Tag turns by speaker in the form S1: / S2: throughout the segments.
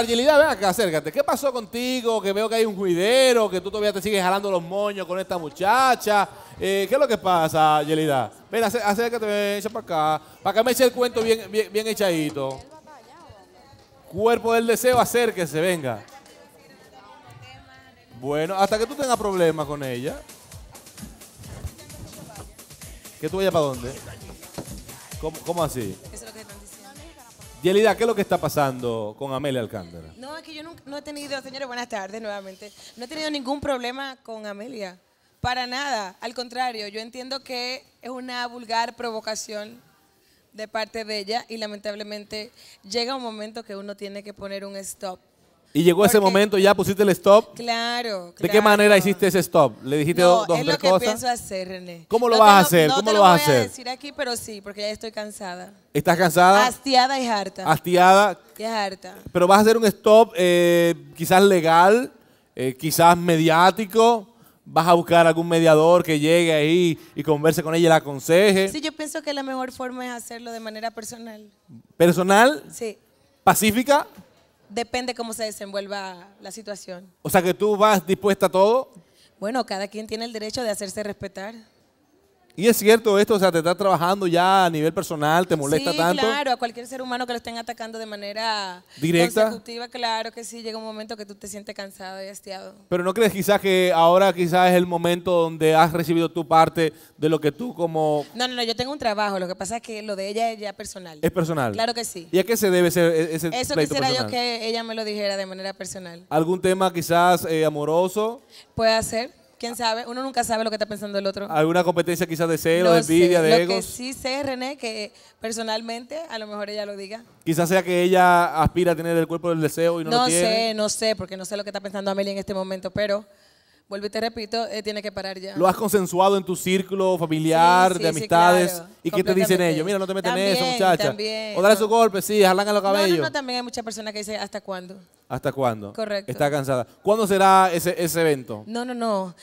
S1: Agilidad, ven acá, acércate. ¿Qué pasó contigo? Que veo que hay un juidero, que tú todavía te sigues jalando los moños con esta muchacha. Eh, ¿Qué es lo que pasa, Angelina? Ven, acércate, ven, echa para acá. Para que me eche el cuento bien, bien, echadito. Cuerpo del deseo, acérquese, venga. Bueno, hasta que tú tengas problemas con ella. ¿Que tú vayas para dónde? ¿Cómo, cómo así? Yelida, ¿qué es lo que está pasando con Amelia Alcántara?
S2: No, es que yo no he tenido, señores, buenas tardes nuevamente. No he tenido ningún problema con Amelia. Para nada. Al contrario, yo entiendo que es una vulgar provocación de parte de ella y lamentablemente llega un momento que uno tiene que poner un stop
S1: y llegó ese momento, ya pusiste el stop.
S2: Claro, ¿De qué
S1: manera hiciste ese stop? ¿Le dijiste dos, tres cosas? lo que pienso
S2: hacer, René. ¿Cómo lo vas a hacer? No, lo, voy a decir aquí, pero sí, porque ya estoy cansada.
S1: ¿Estás cansada?
S2: Hastiada y harta.
S1: Hastiada. Y harta. Pero vas a hacer un stop eh, quizás legal, eh, quizás mediático vas a buscar algún mediador que llegue ahí y converse con ella y la aconseje. Sí,
S2: yo pienso que la mejor forma es hacerlo de manera personal.
S1: ¿Personal? Sí. ¿Pacífica?
S2: depende cómo se desenvuelva la situación.
S1: O sea que tú vas dispuesta a todo.
S2: Bueno, cada quien tiene el derecho de hacerse respetar.
S1: Y es cierto esto, o sea, te está trabajando ya a nivel personal, te molesta sí, tanto. Claro,
S2: a cualquier ser humano que lo estén atacando de manera directa. Consecutiva, claro que sí, llega un momento que tú te sientes cansado y hastiado.
S1: Pero ¿no crees quizás que ahora quizás es el momento donde has recibido tu parte de lo que tú como...
S2: No, no, no, yo tengo un trabajo, lo que pasa es que lo de ella es ya personal.
S1: Es personal. Claro que sí. ¿Y a qué se debe ese, ese Eso quisiera yo
S2: que ella me lo dijera de manera personal.
S1: ¿Algún tema quizás eh, amoroso?
S2: Puede ser. ¿Quién sabe? Uno nunca sabe lo que está pensando el otro. ¿Alguna
S1: competencia quizás de celo, de envidia, de lo que
S2: sí sé, René, que personalmente a lo mejor ella lo diga.
S1: Quizás sea que ella aspira a tener el cuerpo del deseo y no, lo tiene.
S2: No sé, no sé, porque no sé lo que está pensando Amelia en este momento, pero vuelvo y te repito, eh, tiene que parar ya.
S1: ¿Lo has consensuado en tu círculo familiar, de amistades? ¿Y qué te dicen ellos? Mira, no te meten en eso, muchacha. o dale su golpe, sí, jalan los cabellos. No,
S2: también hay muchas personas que dicen, ¿hasta cuándo?
S1: ¿Hasta cuándo? Correcto. Está cansada. ¿Cuándo será ese, ese evento?
S2: No, no, no.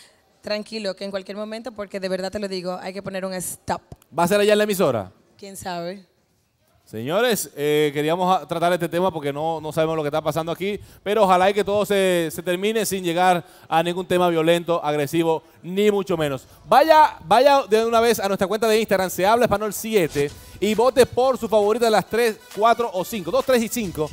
S2: Tranquilo, que en cualquier momento, porque de verdad te lo digo, hay que poner un stop.
S1: ¿Va a ser allá en la emisora?
S2: ¿Quién sabe?
S1: Señores, eh, queríamos tratar este tema porque no, no, sabemos lo que está pasando aquí, pero ojalá y que todo se, termine sin llegar a ningún tema violento, agresivo, ni mucho menos. Vaya, vaya de una vez a nuestra cuenta de Instagram, se habla español 7, y vote por su favorita de las 3, 4 o 5, 2, 3 y 5,